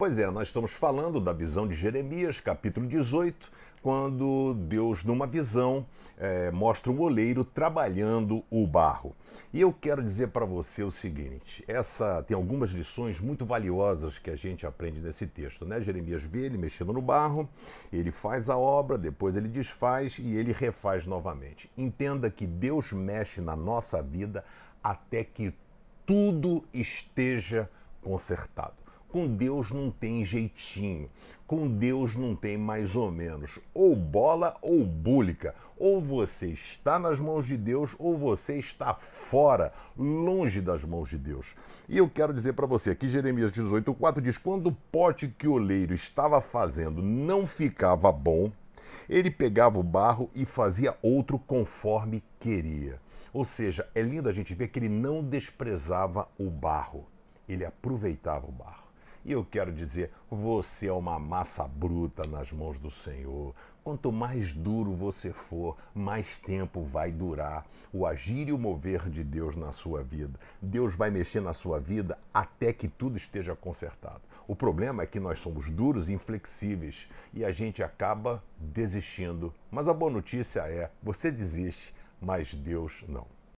Pois é, nós estamos falando da visão de Jeremias, capítulo 18, quando Deus, numa visão, é, mostra um oleiro trabalhando o barro. E eu quero dizer para você o seguinte: essa tem algumas lições muito valiosas que a gente aprende nesse texto. Né? Jeremias vê ele mexendo no barro, ele faz a obra, depois ele desfaz e ele refaz novamente. Entenda que Deus mexe na nossa vida até que tudo esteja consertado. Com Deus não tem jeitinho, com Deus não tem mais ou menos, ou bola ou búlica. Ou você está nas mãos de Deus ou você está fora, longe das mãos de Deus. E eu quero dizer para você que Jeremias 18:4 diz: "Quando o pote que o oleiro estava fazendo não ficava bom, ele pegava o barro e fazia outro conforme queria." Ou seja, é lindo a gente ver que ele não desprezava o barro, ele aproveitava o barro. E eu quero dizer, você é uma massa bruta nas mãos do Senhor. Quanto mais duro você for, mais tempo vai durar o agir e o mover de Deus na sua vida. Deus vai mexer na sua vida até que tudo esteja consertado. O problema é que nós somos duros e inflexíveis e a gente acaba desistindo. Mas a boa notícia é: você desiste, mas Deus não.